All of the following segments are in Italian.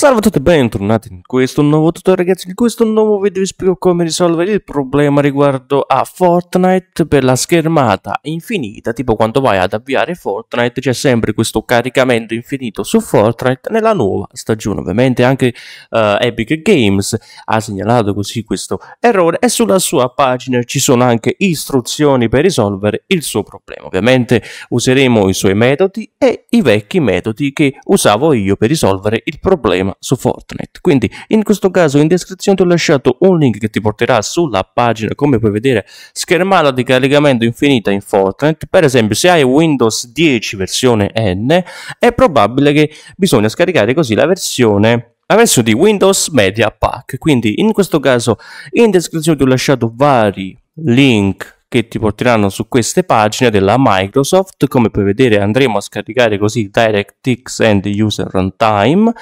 Salve a tutti e bentornati in questo nuovo tutorial ragazzi, in questo nuovo video vi spiego come risolvere il problema riguardo a Fortnite per la schermata infinita, tipo quando vai ad avviare Fortnite c'è sempre questo caricamento infinito su Fortnite nella nuova stagione, ovviamente anche uh, Epic Games ha segnalato così questo errore e sulla sua pagina ci sono anche istruzioni per risolvere il suo problema, ovviamente useremo i suoi metodi e i vecchi metodi che usavo io per risolvere il problema sistema su Fortnite. Quindi in questo caso in descrizione ti ho lasciato un link che ti porterà sulla pagina come puoi vedere schermata di caricamento infinita in Fortnite. Per esempio se hai Windows 10 versione N è probabile che bisogna scaricare così la versione la di Windows Media Pack. Quindi in questo caso in descrizione ti ho lasciato vari link che ti porteranno su queste pagine della Microsoft. Come puoi vedere andremo a scaricare così DirectX and User Runtime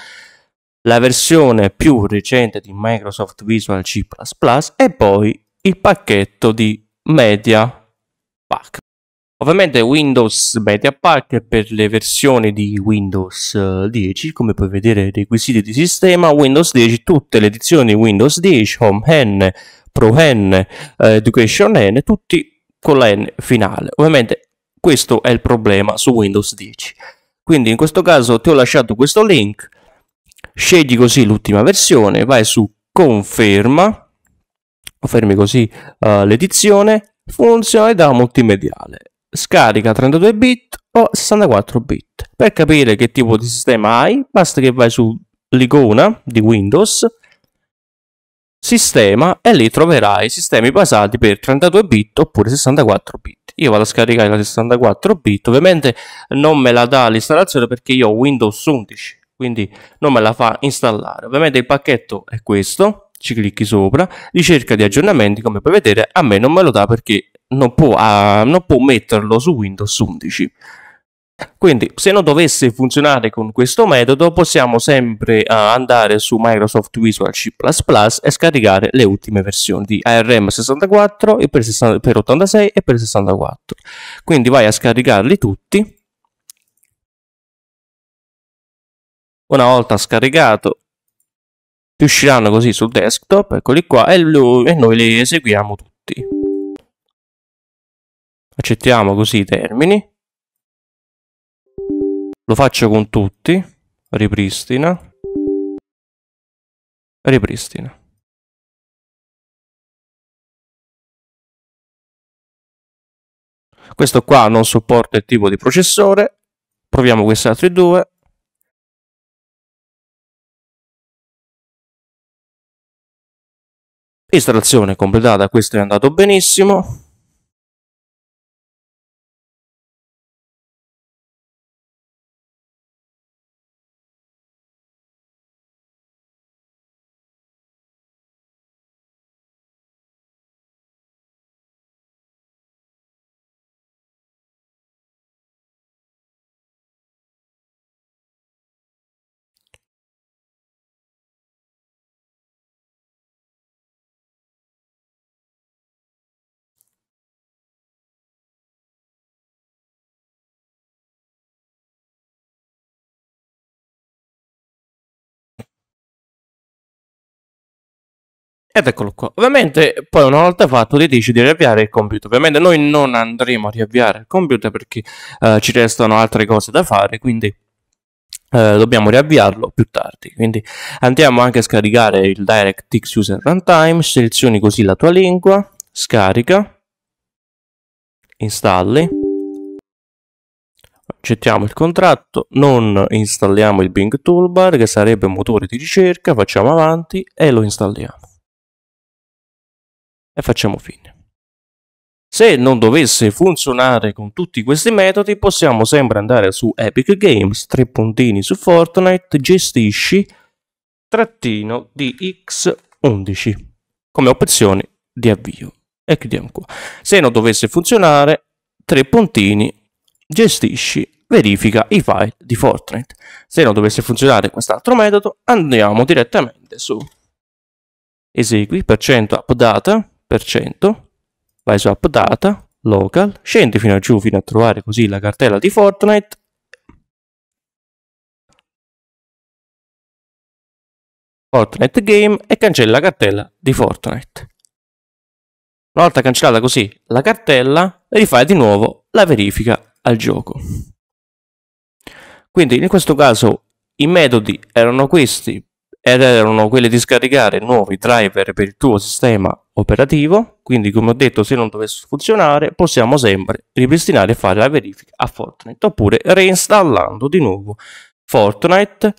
la versione più recente di Microsoft Visual C++ e poi il pacchetto di Media Pack. Ovviamente Windows Media Pack per le versioni di Windows 10, eh, come puoi vedere requisiti di sistema, Windows 10, tutte le edizioni Windows 10, Home N, Pro N, eh, Education N, tutti con la N finale. Ovviamente questo è il problema su Windows 10. Quindi in questo caso ti ho lasciato questo link Scegli così l'ultima versione, vai su conferma, confermi così uh, l'edizione, funzionalità multimediale, scarica 32 bit o 64 bit. Per capire che tipo di sistema hai, basta che vai sull'icona di Windows, sistema e lì troverai sistemi basati per 32 bit oppure 64 bit. Io vado a scaricare la 64 bit, ovviamente non me la dà l'installazione perché io ho Windows 11, quindi non me la fa installare. Ovviamente il pacchetto è questo, ci clicchi sopra, ricerca di aggiornamenti, come puoi vedere a me non me lo dà perché non può, uh, non può metterlo su Windows 11. Quindi se non dovesse funzionare con questo metodo possiamo sempre uh, andare su Microsoft Visual C++ e scaricare le ultime versioni di ARM 64 per, per 86 e per 64. Quindi vai a scaricarli tutti Una volta scaricato ti usciranno così sul desktop, eccoli qua, e, lui, e noi li eseguiamo tutti. Accettiamo così i termini. Lo faccio con tutti. Ripristina. Ripristina. Questo qua non supporta il tipo di processore. Proviamo questi altri due. Estrazione completata, questo è andato benissimo. Ed eccolo qua. Ovviamente poi una volta fatto ti dici di riavviare il computer. Ovviamente noi non andremo a riavviare il computer perché eh, ci restano altre cose da fare, quindi eh, dobbiamo riavviarlo più tardi. Quindi andiamo anche a scaricare il DirectX User Runtime, selezioni così la tua lingua, scarica, installi. Accettiamo il contratto, non installiamo il Bing Toolbar che sarebbe un motore di ricerca, facciamo avanti e lo installiamo e facciamo fine. Se non dovesse funzionare con tutti questi metodi, possiamo sempre andare su Epic Games, tre puntini su Fortnite, gestisci, trattino di X11 come opzione di avvio. E chiudiamo qua. Se non dovesse funzionare, tre puntini, gestisci, verifica i file di Fortnite. Se non dovesse funzionare quest'altro metodo, andiamo direttamente su esegui per 100 updata vai su Updata, local, scendi fino a giù fino a trovare così la cartella di Fortnite Fortnite Game e cancella la cartella di Fortnite. Una volta cancellata così la cartella, rifai di nuovo la verifica al gioco. Quindi in questo caso i metodi erano questi ed erano quelli di scaricare nuovi driver per il tuo sistema operativo, quindi come ho detto se non dovesse funzionare possiamo sempre ripristinare e fare la verifica a Fortnite oppure reinstallando di nuovo Fortnite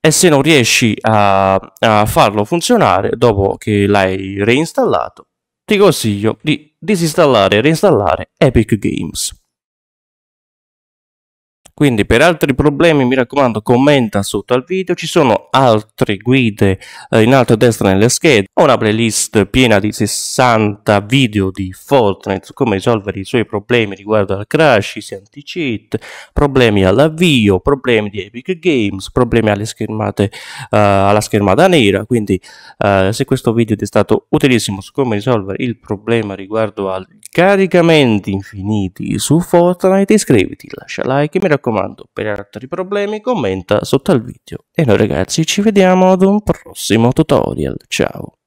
e se non riesci a, a farlo funzionare dopo che l'hai reinstallato ti consiglio di disinstallare e reinstallare Epic Games. Quindi per altri problemi mi raccomando commenta sotto al video, ci sono altre guide eh, in alto a destra nelle schede, ho una playlist piena di 60 video di Fortnite su come risolvere i suoi problemi riguardo al crash, si anti-cheat, problemi all'avvio, problemi di Epic Games, problemi alle schermate, eh, alla schermata nera, quindi eh, se questo video ti è stato utilissimo su come risolvere il problema riguardo ai caricamenti infiniti su Fortnite iscriviti, lascia like e mi raccomando raccomando, per altri problemi commenta sotto al video. E noi ragazzi ci vediamo ad un prossimo tutorial, ciao!